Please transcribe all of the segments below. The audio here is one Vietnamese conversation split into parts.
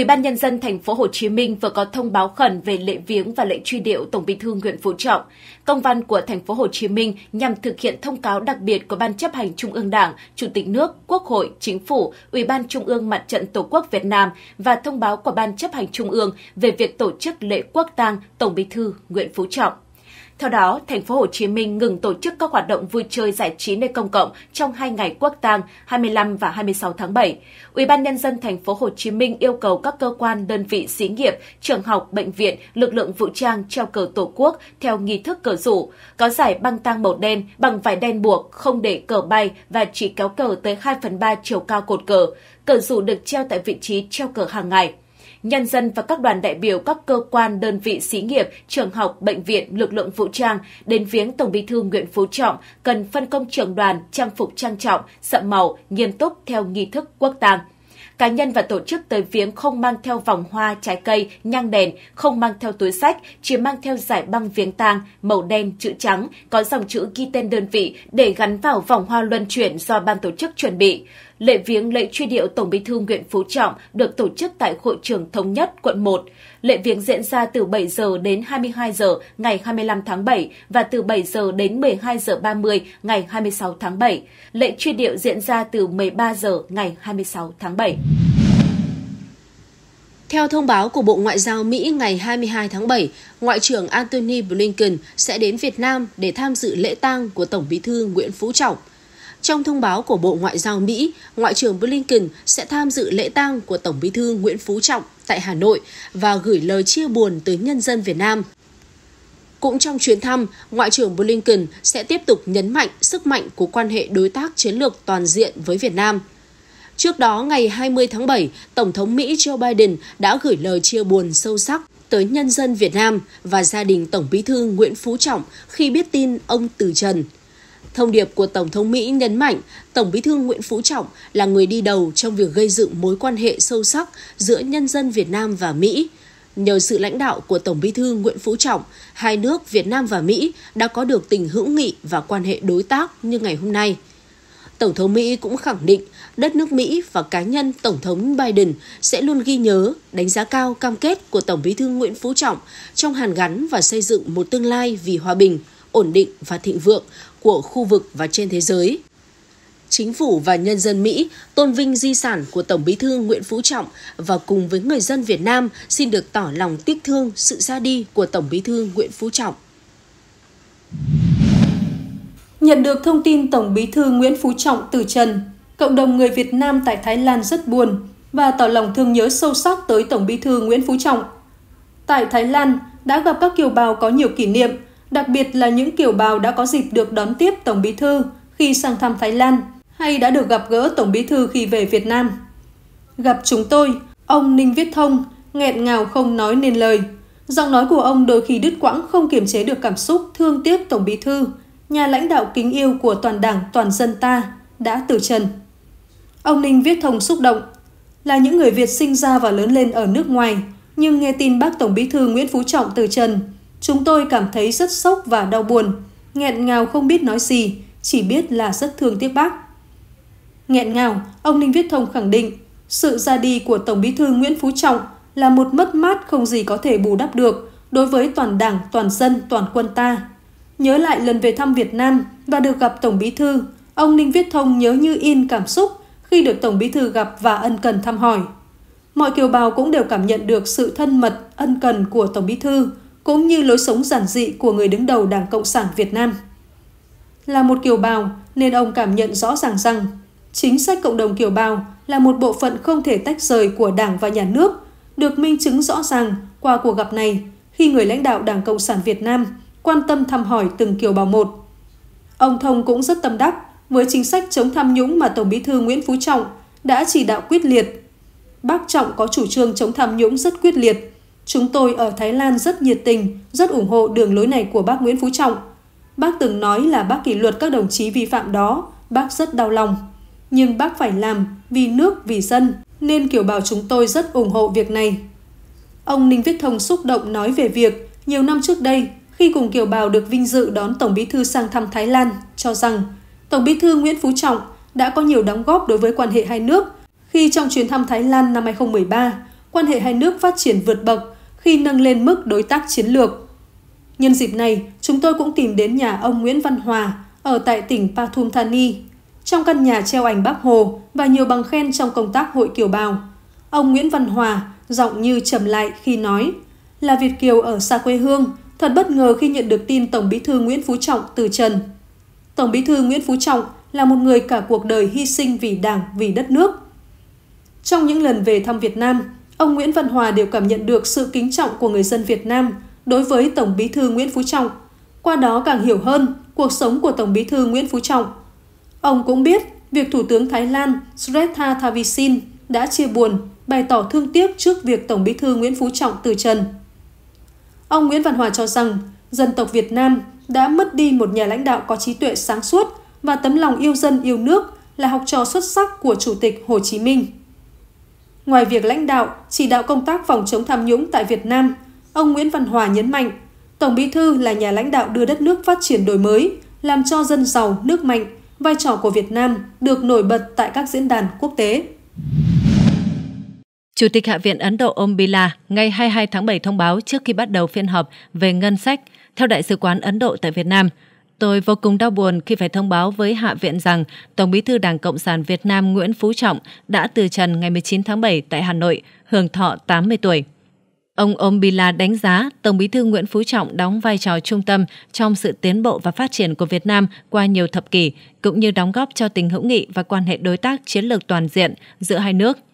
Ủy ban nhân dân thành phố Hồ Chí Minh vừa có thông báo khẩn về lễ viếng và lễ truy điệu Tổng Bí thư Nguyễn Phú Trọng. Công văn của thành phố Hồ Chí Minh nhằm thực hiện thông cáo đặc biệt của Ban chấp hành Trung ương Đảng, Chủ tịch nước, Quốc hội, Chính phủ, Ủy ban Trung ương Mặt trận Tổ quốc Việt Nam và thông báo của Ban chấp hành Trung ương về việc tổ chức lễ quốc tang Tổng Bí thư Nguyễn Phú Trọng. Theo đó, thành phố Hồ Chí Minh ngừng tổ chức các hoạt động vui chơi giải trí nơi công cộng trong hai ngày Quốc tang 25 và 26 tháng 7. Ủy ban nhân dân thành phố Hồ Chí Minh yêu cầu các cơ quan, đơn vị xí nghiệp, trường học, bệnh viện, lực lượng vũ trang treo cờ Tổ quốc theo nghi thức cờ rủ, có giải băng tang màu đen bằng vải đen buộc, không để cờ bay và chỉ kéo cờ tới 2 phần 3 chiều cao cột cờ. Cờ rủ được treo tại vị trí treo cờ hàng ngày nhân dân và các đoàn đại biểu các cơ quan, đơn vị xí nghiệp, trường học, bệnh viện, lực lượng vũ trang đến viếng Tổng Bí thư Nguyễn Phú Trọng cần phân công trưởng đoàn trang phục trang trọng, sậm màu, nghiêm túc theo nghi thức quốc tang cá nhân và tổ chức tới viếng không mang theo vòng hoa, trái cây, nhang đèn, không mang theo túi sách, chỉ mang theo giải băng viếng tang màu đen chữ trắng có dòng chữ ghi tên đơn vị để gắn vào vòng hoa luân chuyển do ban tổ chức chuẩn bị. Lễ viếng lễ truy điệu Tổng Bí thư Nguyễn Phú Trọng được tổ chức tại hội trường thống nhất quận 1. Lễ viếng diễn ra từ 7 giờ đến 22 giờ ngày 25 tháng 7 và từ 7 giờ đến 12 giờ 30 ngày 26 tháng 7. Lễ truy điệu diễn ra từ 13 giờ ngày 26 tháng 7. Theo thông báo của Bộ Ngoại giao Mỹ ngày 22 tháng 7, Ngoại trưởng Antony Blinken sẽ đến Việt Nam để tham dự lễ tang của Tổng Bí thư Nguyễn Phú Trọng. Trong thông báo của Bộ Ngoại giao Mỹ, Ngoại trưởng Blinken sẽ tham dự lễ tang của Tổng bí thư Nguyễn Phú Trọng tại Hà Nội và gửi lời chia buồn tới nhân dân Việt Nam. Cũng trong chuyến thăm, Ngoại trưởng Blinken sẽ tiếp tục nhấn mạnh sức mạnh của quan hệ đối tác chiến lược toàn diện với Việt Nam. Trước đó, ngày 20 tháng 7, Tổng thống Mỹ Joe Biden đã gửi lời chia buồn sâu sắc tới nhân dân Việt Nam và gia đình Tổng bí thư Nguyễn Phú Trọng khi biết tin ông từ trần. Thông điệp của Tổng thống Mỹ nhấn mạnh Tổng bí thư Nguyễn Phú Trọng là người đi đầu trong việc gây dựng mối quan hệ sâu sắc giữa nhân dân Việt Nam và Mỹ. Nhờ sự lãnh đạo của Tổng bí thư Nguyễn Phú Trọng, hai nước Việt Nam và Mỹ đã có được tình hữu nghị và quan hệ đối tác như ngày hôm nay. Tổng thống Mỹ cũng khẳng định đất nước Mỹ và cá nhân Tổng thống Biden sẽ luôn ghi nhớ, đánh giá cao cam kết của Tổng bí thư Nguyễn Phú Trọng trong hàn gắn và xây dựng một tương lai vì hòa bình – ổn định và thịnh vượng của khu vực và trên thế giới. Chính phủ và nhân dân Mỹ tôn vinh di sản của Tổng Bí thư Nguyễn Phú Trọng và cùng với người dân Việt Nam xin được tỏ lòng tiếc thương sự ra đi của Tổng Bí thư Nguyễn Phú Trọng. Nhận được thông tin Tổng Bí thư Nguyễn Phú Trọng từ trần, cộng đồng người Việt Nam tại Thái Lan rất buồn và tỏ lòng thương nhớ sâu sắc tới Tổng Bí thư Nguyễn Phú Trọng. Tại Thái Lan đã gặp các kiều bào có nhiều kỷ niệm đặc biệt là những kiều bào đã có dịp được đón tiếp Tổng Bí Thư khi sang thăm Thái Lan hay đã được gặp gỡ Tổng Bí Thư khi về Việt Nam. Gặp chúng tôi, ông Ninh Viết Thông nghẹn ngào không nói nên lời. Giọng nói của ông đôi khi đứt quãng không kiềm chế được cảm xúc thương tiếc Tổng Bí Thư, nhà lãnh đạo kính yêu của toàn đảng toàn dân ta, đã từ trần. Ông Ninh Viết Thông xúc động, là những người Việt sinh ra và lớn lên ở nước ngoài, nhưng nghe tin bác Tổng Bí Thư Nguyễn Phú Trọng từ trần, Chúng tôi cảm thấy rất sốc và đau buồn, nghẹn ngào không biết nói gì, chỉ biết là rất thương tiếc bác. Nghẹn ngào, ông Ninh Viết Thông khẳng định, sự ra đi của Tổng bí thư Nguyễn Phú Trọng là một mất mát không gì có thể bù đắp được đối với toàn đảng, toàn dân, toàn quân ta. Nhớ lại lần về thăm Việt Nam và được gặp Tổng bí thư, ông Ninh Viết Thông nhớ như in cảm xúc khi được Tổng bí thư gặp và ân cần thăm hỏi. Mọi kiều bào cũng đều cảm nhận được sự thân mật, ân cần của Tổng bí thư cũng như lối sống giản dị của người đứng đầu Đảng Cộng sản Việt Nam. Là một kiều bào nên ông cảm nhận rõ ràng rằng chính sách cộng đồng kiều bào là một bộ phận không thể tách rời của Đảng và Nhà nước, được minh chứng rõ ràng qua cuộc gặp này khi người lãnh đạo Đảng Cộng sản Việt Nam quan tâm thăm hỏi từng kiều bào một. Ông Thông cũng rất tâm đắc với chính sách chống tham nhũng mà Tổng bí thư Nguyễn Phú Trọng đã chỉ đạo quyết liệt. Bác Trọng có chủ trương chống tham nhũng rất quyết liệt, Chúng tôi ở Thái Lan rất nhiệt tình, rất ủng hộ đường lối này của bác Nguyễn Phú Trọng. Bác từng nói là bác kỷ luật các đồng chí vi phạm đó, bác rất đau lòng. Nhưng bác phải làm vì nước, vì dân, nên kiểu bào chúng tôi rất ủng hộ việc này. Ông Ninh Viết Thông xúc động nói về việc nhiều năm trước đây, khi cùng kiều bào được vinh dự đón Tổng Bí Thư sang thăm Thái Lan, cho rằng Tổng Bí Thư Nguyễn Phú Trọng đã có nhiều đóng góp đối với quan hệ hai nước khi trong chuyến thăm Thái Lan năm 2013, quan hệ hai nước phát triển vượt bậc khi nâng lên mức đối tác chiến lược. Nhân dịp này, chúng tôi cũng tìm đến nhà ông Nguyễn Văn Hòa ở tại tỉnh Pathum Thani. Trong căn nhà treo ảnh Bác Hồ và nhiều bằng khen trong công tác hội kiều bào, ông Nguyễn Văn Hòa giọng như trầm lại khi nói là Việt Kiều ở xa quê hương, thật bất ngờ khi nhận được tin Tổng bí thư Nguyễn Phú Trọng từ trần. Tổng bí thư Nguyễn Phú Trọng là một người cả cuộc đời hy sinh vì đảng, vì đất nước. Trong những lần về thăm Việt Nam, ông Nguyễn Văn Hòa đều cảm nhận được sự kính trọng của người dân Việt Nam đối với Tổng Bí thư Nguyễn Phú Trọng, qua đó càng hiểu hơn cuộc sống của Tổng Bí thư Nguyễn Phú Trọng. Ông cũng biết việc Thủ tướng Thái Lan Srettha Thavisin đã chia buồn, bày tỏ thương tiếc trước việc Tổng Bí thư Nguyễn Phú Trọng từ trần. Ông Nguyễn Văn Hòa cho rằng dân tộc Việt Nam đã mất đi một nhà lãnh đạo có trí tuệ sáng suốt và tấm lòng yêu dân yêu nước là học trò xuất sắc của Chủ tịch Hồ Chí Minh. Ngoài việc lãnh đạo, chỉ đạo công tác phòng chống tham nhũng tại Việt Nam, ông Nguyễn Văn Hòa nhấn mạnh, Tổng Bí thư là nhà lãnh đạo đưa đất nước phát triển đổi mới, làm cho dân giàu, nước mạnh, vai trò của Việt Nam được nổi bật tại các diễn đàn quốc tế. Chủ tịch Hạ viện Ấn Độ Om Birla ngày 22 tháng 7 thông báo trước khi bắt đầu phiên họp về ngân sách theo Đại sứ quán Ấn Độ tại Việt Nam – Tôi vô cùng đau buồn khi phải thông báo với Hạ viện rằng Tổng bí thư Đảng Cộng sản Việt Nam Nguyễn Phú Trọng đã từ trần ngày 19 tháng 7 tại Hà Nội, hưởng thọ 80 tuổi. Ông Om Bila đánh giá Tổng bí thư Nguyễn Phú Trọng đóng vai trò trung tâm trong sự tiến bộ và phát triển của Việt Nam qua nhiều thập kỷ, cũng như đóng góp cho tình hữu nghị và quan hệ đối tác chiến lược toàn diện giữa hai nước –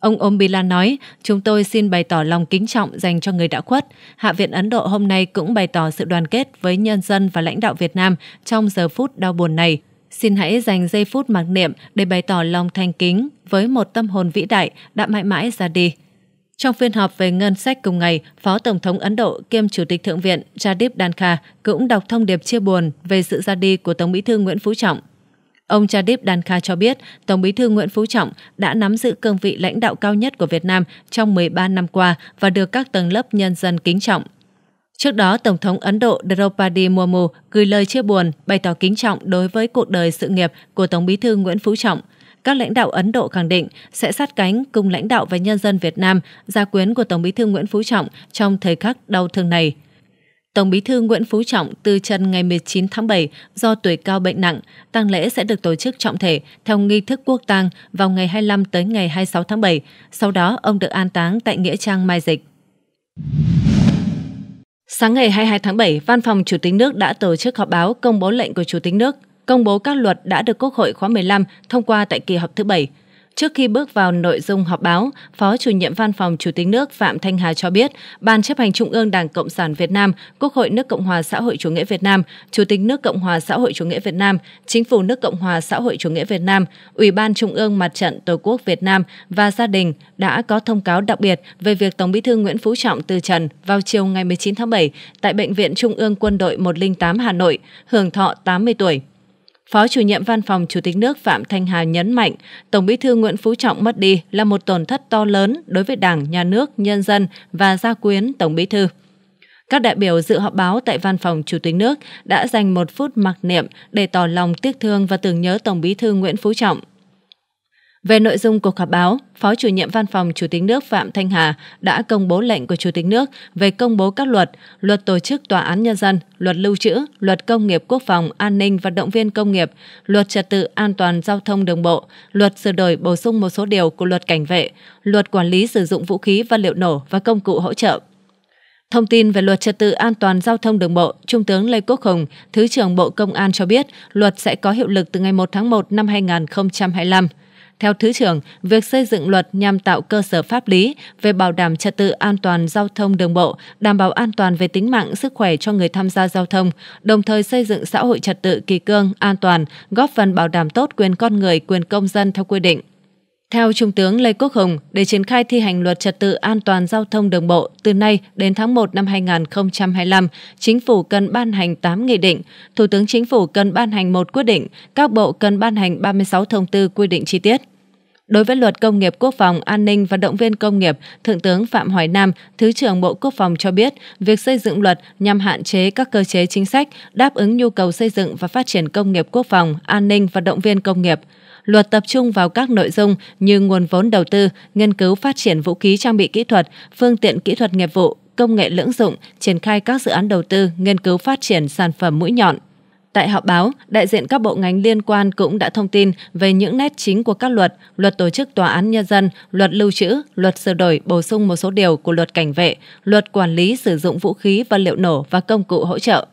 Ông Ombila nói, chúng tôi xin bày tỏ lòng kính trọng dành cho người đã khuất. Hạ viện Ấn Độ hôm nay cũng bày tỏ sự đoàn kết với nhân dân và lãnh đạo Việt Nam trong giờ phút đau buồn này. Xin hãy dành giây phút mặc niệm để bày tỏ lòng thành kính với một tâm hồn vĩ đại đã mãi mãi ra đi. Trong phiên họp về ngân sách cùng ngày, Phó Tổng thống Ấn Độ kiêm Chủ tịch Thượng viện Jadip Dankha cũng đọc thông điệp chia buồn về sự ra đi của Tổng bí thư Nguyễn Phú Trọng. Ông Chadip Danka cho biết, Tổng bí thư Nguyễn Phú Trọng đã nắm giữ cương vị lãnh đạo cao nhất của Việt Nam trong 13 năm qua và được các tầng lớp nhân dân kính trọng. Trước đó, Tổng thống Ấn Độ Draupadi Murmu gửi lời chia buồn, bày tỏ kính trọng đối với cuộc đời sự nghiệp của Tổng bí thư Nguyễn Phú Trọng. Các lãnh đạo Ấn Độ khẳng định sẽ sát cánh cùng lãnh đạo và nhân dân Việt Nam, gia quyến của Tổng bí thư Nguyễn Phú Trọng trong thời khắc đau thương này – Tổng bí thư Nguyễn Phú Trọng từ trần ngày 19 tháng 7 do tuổi cao bệnh nặng, tang lễ sẽ được tổ chức trọng thể theo nghi thức quốc tang vào ngày 25 tới ngày 26 tháng 7. Sau đó, ông được an táng tại Nghĩa Trang Mai Dịch. Sáng ngày 22 tháng 7, Văn phòng Chủ tịch nước đã tổ chức họp báo công bố lệnh của Chủ tịch nước, công bố các luật đã được Quốc hội khóa 15 thông qua tại kỳ họp thứ 7. Trước khi bước vào nội dung họp báo, Phó chủ nhiệm Văn phòng Chủ tịch nước Phạm Thanh Hà cho biết, Ban chấp hành Trung ương Đảng Cộng sản Việt Nam, Quốc hội nước Cộng hòa xã hội chủ nghĩa Việt Nam, Chủ tịch nước Cộng hòa xã hội chủ nghĩa Việt Nam, Chính phủ nước Cộng hòa xã hội chủ nghĩa Việt Nam, Ủy ban Trung ương Mặt trận Tổ quốc Việt Nam và gia đình đã có thông cáo đặc biệt về việc Tổng Bí thư Nguyễn Phú Trọng từ trần vào chiều ngày 19 tháng 7 tại Bệnh viện Trung ương Quân đội 108 Hà Nội, hưởng thọ 80 tuổi. Phó chủ nhiệm Văn phòng Chủ tịch nước Phạm Thanh Hà nhấn mạnh, Tổng Bí thư Nguyễn Phú Trọng mất đi là một tổn thất to lớn đối với Đảng, Nhà nước, nhân dân và gia quyến Tổng Bí thư. Các đại biểu dự họp báo tại Văn phòng Chủ tịch nước đã dành một phút mặc niệm để tỏ lòng tiếc thương và tưởng nhớ Tổng Bí thư Nguyễn Phú Trọng. Về nội dung cuộc họp báo, Phó chủ nhiệm Văn phòng Chủ tịch nước Phạm Thanh Hà đã công bố lệnh của Chủ tịch nước về công bố các luật, luật tổ chức tòa án nhân dân, luật lưu trữ, luật công nghiệp quốc phòng, an ninh và động viên công nghiệp, luật trật tự an toàn giao thông đường bộ, luật sửa đổi bổ sung một số điều của luật cảnh vệ, luật quản lý sử dụng vũ khí và liệu nổ và công cụ hỗ trợ. Thông tin về luật trật tự an toàn giao thông đường bộ, Trung tướng Lê Quốc Hùng, Thứ trưởng Bộ Công an cho biết luật sẽ có hiệu lực từ ngày 1 tháng 1 năm 2025. Theo Thứ trưởng, việc xây dựng luật nhằm tạo cơ sở pháp lý về bảo đảm trật tự an toàn giao thông đường bộ, đảm bảo an toàn về tính mạng, sức khỏe cho người tham gia giao thông, đồng thời xây dựng xã hội trật tự kỳ cương, an toàn, góp phần bảo đảm tốt quyền con người, quyền công dân theo quy định. Theo Trung tướng Lê Quốc Hùng, để triển khai thi hành luật trật tự an toàn giao thông đường bộ từ nay đến tháng 1 năm 2025, Chính phủ cần ban hành 8 nghị định, Thủ tướng Chính phủ cần ban hành một quyết định, các bộ cần ban hành 36 thông tư quy định chi tiết. Đối với luật công nghiệp quốc phòng, an ninh và động viên công nghiệp, Thượng tướng Phạm Hoài Nam, Thứ trưởng Bộ Quốc phòng cho biết, việc xây dựng luật nhằm hạn chế các cơ chế chính sách đáp ứng nhu cầu xây dựng và phát triển công nghiệp quốc phòng, an ninh và động viên công nghiệp luật tập trung vào các nội dung như nguồn vốn đầu tư, nghiên cứu phát triển vũ khí trang bị kỹ thuật, phương tiện kỹ thuật nghiệp vụ, công nghệ lưỡng dụng, triển khai các dự án đầu tư, nghiên cứu phát triển sản phẩm mũi nhọn, Tại họp báo, đại diện các bộ ngành liên quan cũng đã thông tin về những nét chính của các luật, luật tổ chức tòa án nhân dân, luật lưu trữ, luật sửa đổi bổ sung một số điều của luật cảnh vệ, luật quản lý sử dụng vũ khí và liệu nổ và công cụ hỗ trợ.